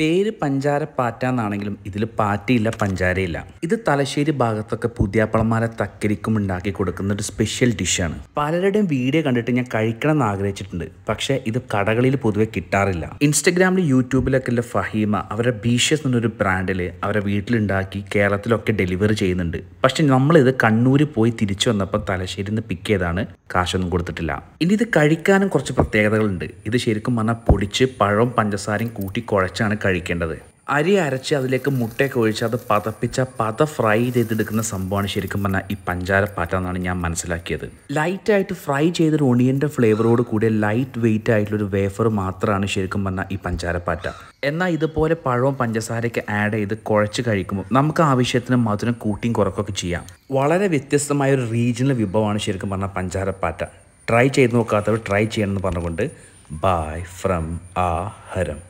പേര് പഞ്ചാരപ്പാറ്റ എന്നാണെങ്കിലും ഇതിൽ പാറ്റയില്ല പഞ്ചാരയില്ല ഇത് തലശ്ശേരി ഭാഗത്തൊക്കെ പുതിയാപ്പളന്മാരെ തക്കരിക്കും ഉണ്ടാക്കി കൊടുക്കുന്ന ഒരു സ്പെഷ്യൽ ഡിഷാണ് പലരുടെയും വീഡിയോ കണ്ടിട്ട് ഞാൻ കഴിക്കണം എന്ന് ആഗ്രഹിച്ചിട്ടുണ്ട് പക്ഷേ ഇത് കടകളിൽ പൊതുവെ കിട്ടാറില്ല ഇൻസ്റ്റഗ്രാമിൽ യൂട്യൂബിലൊക്കെ ഉള്ള ഫഹീമ അവരുടെ ബീഷസ് എന്നൊരു ബ്രാൻഡിൽ അവരുടെ വീട്ടിലുണ്ടാക്കി കേരളത്തിലൊക്കെ ഡെലിവറി ചെയ്യുന്നുണ്ട് പക്ഷെ നമ്മളിത് കണ്ണൂർ പോയി തിരിച്ചു വന്നപ്പോൾ തലശ്ശേരിയിൽ നിന്ന് പിക്ക് ചെയ്താണ് കാശൊന്നും കൊടുത്തിട്ടില്ല ഇനി ഇത് കഴിക്കാനും കുറച്ച് പ്രത്യേകതകളുണ്ട് ഇത് ശരിക്കും പറഞ്ഞാൽ പൊടിച്ച് പഴവും പഞ്ചസാരയും കൂട്ടി കുഴച്ചാണ് കഴിക്കേണ്ടത് അരി അരച്ച് അതിലേക്ക് മുട്ടയൊക്കെ ഒഴിച്ച് അത് പതപ്പിച്ച പത ഫ്രൈ ചെയ്തെടുക്കുന്ന സംഭവമാണ് ശരിക്കും പറഞ്ഞാൽ ഈ പഞ്ചാരപ്പാറ്റ എന്നാണ് ഞാൻ മനസ്സിലാക്കിയത് ലൈറ്റായിട്ട് ഫ്രൈ ചെയ്തൊരു ഒണിയൻ്റെ ഫ്ലേവറോട് കൂടിയ ലൈറ്റ് വെയിറ്റ് ആയിട്ടുള്ളൊരു വേഫർ മാത്രമാണ് ശരിക്കും പറഞ്ഞാൽ ഈ പഞ്ചാരപ്പാറ്റ എന്നാൽ ഇതുപോലെ പഴവും പഞ്ചസാരയ്ക്ക് ആഡ് ചെയ്ത് കുഴച്ച് കഴിക്കുമ്പോൾ നമുക്ക് ആവശ്യത്തിന് മധുരം കൂട്ടിയും കുറക്കൊക്കെ ചെയ്യാം വളരെ വ്യത്യസ്തമായ ഒരു റീജിയണൽ വിഭവമാണ് ശരിക്കും പറഞ്ഞാൽ പഞ്ചാരപ്പാറ്റ ട്രൈ ചെയ്ത് നോക്കാത്തവർ ട്രൈ ചെയ്യണമെന്ന് പറഞ്ഞുകൊണ്ട് ബൈ ഫ്രം ആ ഹരം